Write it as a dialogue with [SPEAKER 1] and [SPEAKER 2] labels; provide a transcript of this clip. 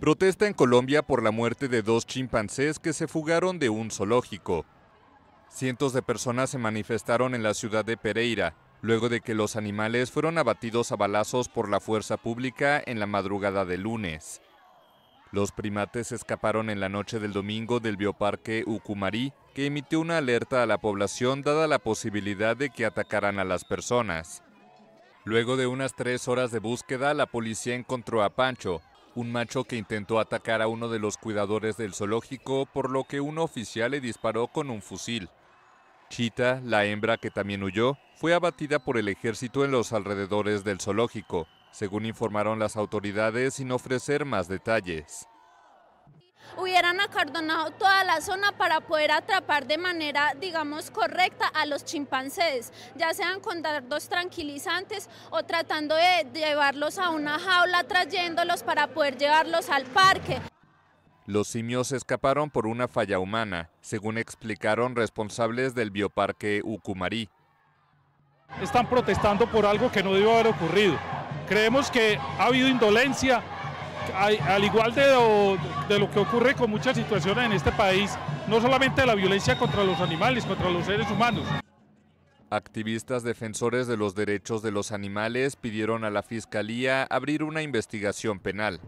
[SPEAKER 1] Protesta en Colombia por la muerte de dos chimpancés que se fugaron de un zoológico. Cientos de personas se manifestaron en la ciudad de Pereira, luego de que los animales fueron abatidos a balazos por la fuerza pública en la madrugada de lunes. Los primates escaparon en la noche del domingo del bioparque Ucumari, que emitió una alerta a la población dada la posibilidad de que atacaran a las personas. Luego de unas tres horas de búsqueda, la policía encontró a Pancho, un macho que intentó atacar a uno de los cuidadores del zoológico, por lo que un oficial le disparó con un fusil. Chita, la hembra que también huyó, fue abatida por el ejército en los alrededores del zoológico, según informaron las autoridades sin ofrecer más detalles
[SPEAKER 2] hubieran acordonado toda la zona para poder atrapar de manera, digamos, correcta a los chimpancés, ya sean con dardos tranquilizantes o tratando de llevarlos a una jaula, trayéndolos para poder llevarlos al parque.
[SPEAKER 1] Los simios escaparon por una falla humana, según explicaron responsables del bioparque
[SPEAKER 3] Ucumarí. Están protestando por algo que no debió haber ocurrido. Creemos que ha habido indolencia, al igual de lo, que ocurre con muchas situaciones en este país, no solamente la violencia contra los animales, contra los seres humanos.
[SPEAKER 1] Activistas defensores de los derechos de los animales pidieron a la Fiscalía abrir una investigación penal.